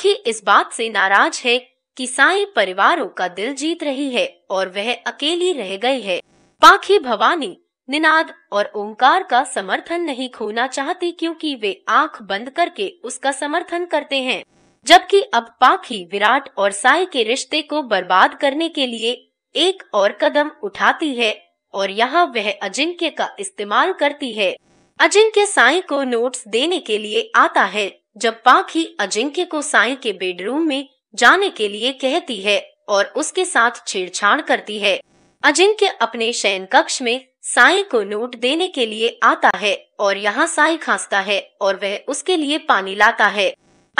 ही इस बात से नाराज है कि साई परिवारों का दिल जीत रही है और वह अकेली रह गई है पाखी भवानी निनाद और ओंकार का समर्थन नहीं खोना चाहती क्योंकि वे आंख बंद करके उसका समर्थन करते हैं जबकि अब पाखी विराट और साई के रिश्ते को बर्बाद करने के लिए एक और कदम उठाती है और यहाँ वह अजिंक्य का इस्तेमाल करती है अजिंक्य साई को नोट्स देने के लिए आता है जब पाखी अजिंक्य को साई के बेडरूम में जाने के लिए कहती है और उसके साथ छेड़छाड़ करती है अजिंक्य अपने शयन कक्ष में साई को नोट देने के लिए आता है और यहाँ साई खांसता है और वह उसके लिए पानी लाता है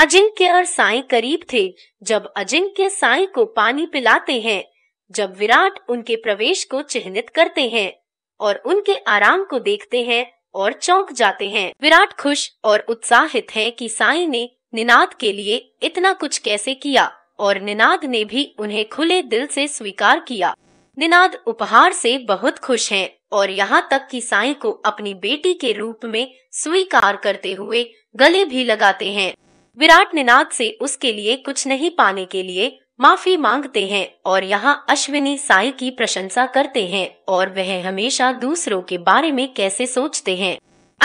अजिंक्य और साई करीब थे जब अजिंक्य साई को पानी पिलाते हैं जब विराट उनके प्रवेश को चिन्हित करते हैं और उनके आराम को देखते हैं और चौंक जाते हैं विराट खुश और उत्साहित है कि साई ने निनाद के लिए इतना कुछ कैसे किया और निनाद ने भी उन्हें खुले दिल से स्वीकार किया निनाद उपहार से बहुत खुश हैं और यहाँ तक कि साई को अपनी बेटी के रूप में स्वीकार करते हुए गले भी लगाते हैं विराट निनाद से उसके लिए कुछ नहीं पाने के लिए माफी मांगते हैं और यहाँ अश्विनी साई की प्रशंसा करते हैं और वह हमेशा दूसरों के बारे में कैसे सोचते हैं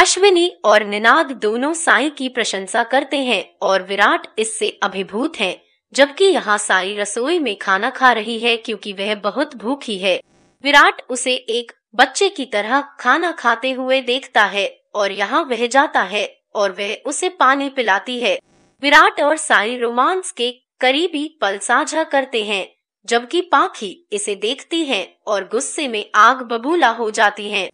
अश्विनी और निनाद दोनों साई की प्रशंसा करते हैं और विराट इससे अभिभूत हैं, जबकि यहाँ साई रसोई में खाना खा रही है क्योंकि वह बहुत भूखी है विराट उसे एक बच्चे की तरह खाना खाते हुए देखता है और यहाँ वह जाता है और वह उसे पानी पिलाती है विराट और साई रोमांस के करीबी पल साझा करते हैं जबकि पाखी इसे देखती है और गुस्से में आग बबूला हो जाती है